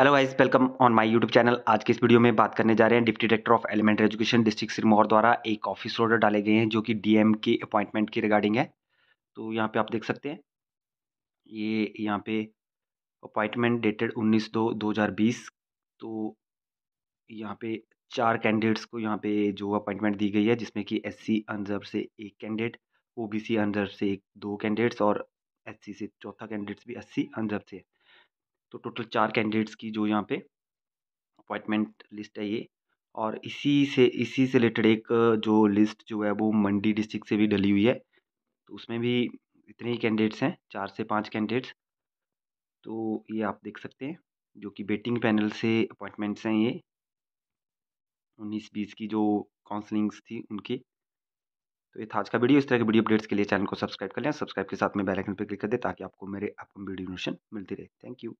hello guys welcome on my YouTube channel आज के इस वीडियो में बात करने जा रहे हैं deputy director of elementary education district Sirmaur द्वारा एक ऑफिस ऑर्डर डाले गए हैं जो कि डीएम के अपॉइंटमेंट की रिगार्डिंग है तो यहाँ पे आप देख सकते हैं ये यहाँ पे अपॉइंटमेंट डेटेड उन्नीस दो दो हज़ार बीस तो यहाँ पे चार कैंडिडेट्स को यहाँ पे जो अपॉइंटमेंट दी गई है जिसमें कि एस सी से एक कैंडिडेट ओ बी सी से एक दो कैंडिडेट्स और एस से चौथा कैंडिडेट्स भी एस सी से है तो टोटल चार कैंडिडेट्स की जो यहाँ पे अपॉइंटमेंट लिस्ट है ये और इसी से इसी से रिलेटेड एक जो लिस्ट जो है वो मंडी डिस्ट्रिक्ट से भी डली हुई है तो उसमें भी इतने ही कैंडिडेट्स हैं चार से पाँच कैंडिडेट्स तो ये आप देख सकते हैं जो कि बेटिंग पैनल से अपॉइंटमेंट्स हैं ये उन्नीस बीस की जो काउंसलिंग्स थी उनकी तो ये था आज का वीडियो इस तरह के वीडियो अपडेट्स के लिए चैनल को सब्सक्राइब कर लें सब्सक्राइब के साथ में बेल आइकन पर क्लिक कर दें ताकि आपको मेरे अपकम वीडियो नोशन मिलती रहे थैंक यू